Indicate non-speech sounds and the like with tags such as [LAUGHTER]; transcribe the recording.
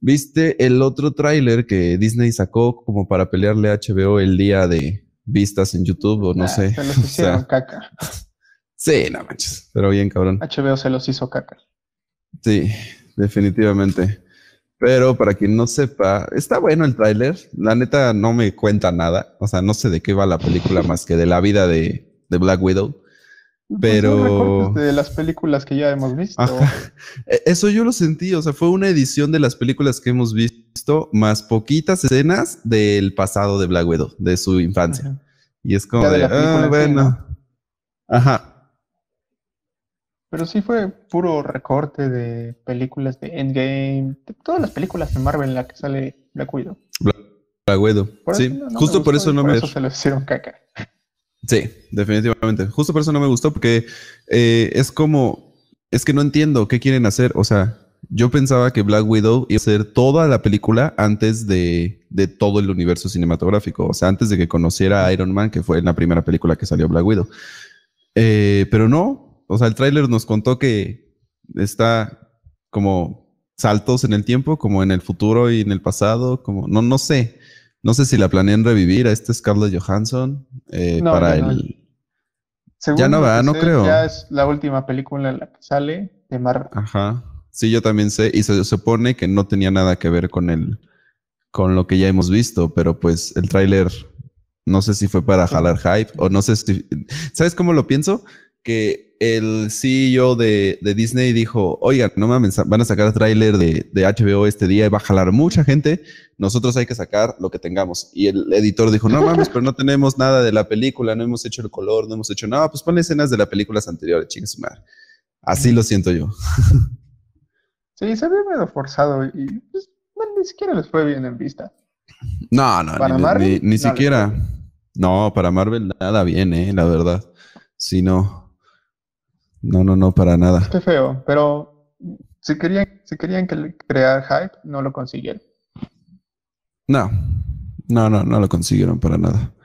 ¿Viste el otro tráiler que Disney sacó como para pelearle a HBO el día de vistas en YouTube o no ah, sé? Se los [LAUGHS] hicieron sea, caca. [LAUGHS] Sí, no manches, pero bien cabrón. HBO se los hizo caca. Sí, definitivamente. Pero para quien no sepa, está bueno el tráiler. La neta no me cuenta nada. O sea, no sé de qué va la película más que de la vida de, de Black Widow. Pues, Pero. de las películas que ya hemos visto. E-, eso yo lo sentí, o sea, fue una edición de las películas que hemos visto, más poquitas escenas del pasado de Black Widow, de su infancia. Y es como de, ah, bueno. Ajá. Pero sí fue puro recorte de películas de Endgame, todas las películas de Marvel en las que sale Black Widow. Black, Widow, sí. Justo por eso no me. Por eso se hicieron caca. Sí, definitivamente. Justo por eso no me gustó, porque eh, es como, es que no entiendo qué quieren hacer. O sea, yo pensaba que Black Widow iba a ser toda la película antes de, todo el universo cinematográfico, o sea, antes de que conociera a Iron Man, que fue la primera película que salió Black Widow. Eh, pero no, o sea, el tráiler nos contó que está como saltos en el tiempo, como en el futuro y en el pasado, como no, no sé. No sé si la planean revivir a este Scarlett Johansson. Eh, para el... ya no va, no creo. Ya es la última película en la que sale de Marvel. Ajá. Sí, yo también sé. Y se supone que no tenía nada que ver con el, con lo que ya hemos visto, pero pues el tráiler, no sé si fue para jalar hype o no sé si... ¿Sabes cómo lo pienso? Que el CEO de, Disney dijo, oigan, no mames, van a sacar tráiler de, HBO este día y va a jalar mucha gente, nosotros hay que sacar lo que tengamos. Y el editor dijo, no mames, pero no tenemos nada de la película, no hemos hecho el color, no hemos hecho nada, pues ponle escenas de las películas anteriores, su madre. Así lo siento yo. [LAUGHS] sí, se ve medio forzado y pues, ni siquiera les fue bien en vista. No, no, ¿Para ni, Marvel, siquiera. No, para Marvel nada bien, eh, la verdad. Si no no, no, no, para nada. Qué feo, pero si querían, si querían crear hype, no lo consiguieron. No, no, no, no lo consiguieron para nada.